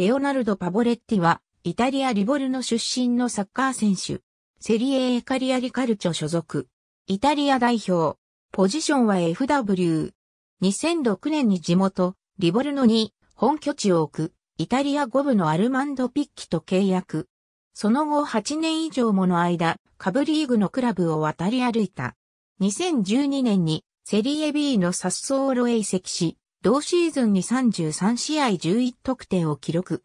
レオナルド・パボレッティは、イタリア・リボルの出身のサッカー選手、セリエ・エカリアリカルチョ所属。イタリア代表、ポジションは FW。2006年に地元、リボルノに本拠地を置く、イタリア5部のアルマンド・ピッキと契約。その後8年以上もの間、カブリーグのクラブを渡り歩いた。2012年にセリエ B のサッソーロへ移籍し、同シーズンに33試合11得点を記録。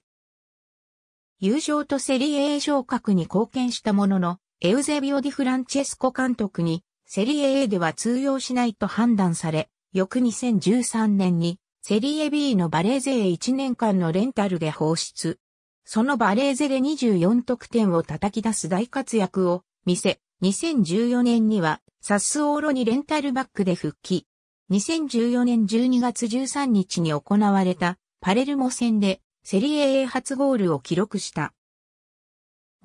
優勝とセリエ A 昇格に貢献したものの、エウゼビオ・ディ・フランチェスコ監督に、セリエ A では通用しないと判断され、翌2013年に、セリエ B のバレーゼへ1年間のレンタルで放出。そのバレーゼで24得点を叩き出す大活躍を見せ、2014年にはサスオーロにレンタルバックで復帰。2014年12月13日に行われたパレルモ戦でセリエ A 初ゴールを記録した。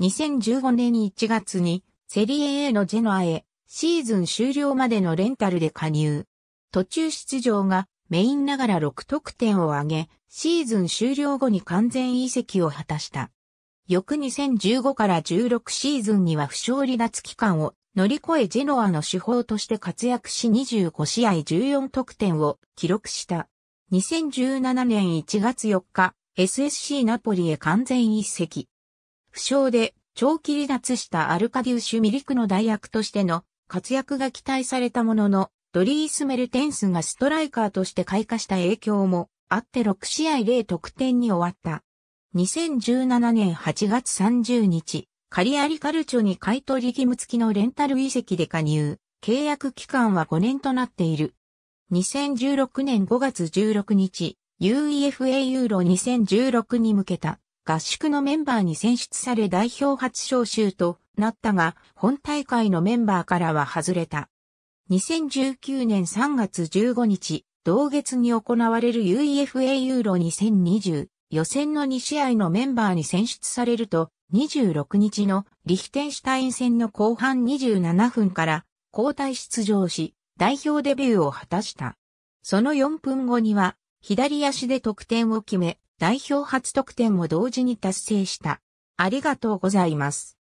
2015年1月にセリエ A のジェノアへシーズン終了までのレンタルで加入。途中出場がメインながら6得点を挙げ、シーズン終了後に完全移籍を果たした。翌2015から16シーズンには不勝離脱期間を乗り越えジェノアの主砲として活躍し25試合14得点を記録した。2017年1月4日、SSC ナポリへ完全一席。負傷で長期離脱したアルカディウシュ・ミリクの代役としての活躍が期待されたものの、ドリース・メルテンスがストライカーとして開花した影響もあって6試合0得点に終わった。2017年8月30日、カリアリカルチョに買い取り義務付きのレンタル遺跡で加入。契約期間は5年となっている。2016年5月16日、UEFA ユーロ2016に向けた合宿のメンバーに選出され代表初招集となったが、本大会のメンバーからは外れた。2019年3月15日、同月に行われる UEFA ユーロ2020予選の2試合のメンバーに選出されると、26日のリヒテンシュタイン戦の後半27分から交代出場し、代表デビューを果たした。その4分後には、左足で得点を決め、代表初得点を同時に達成した。ありがとうございます。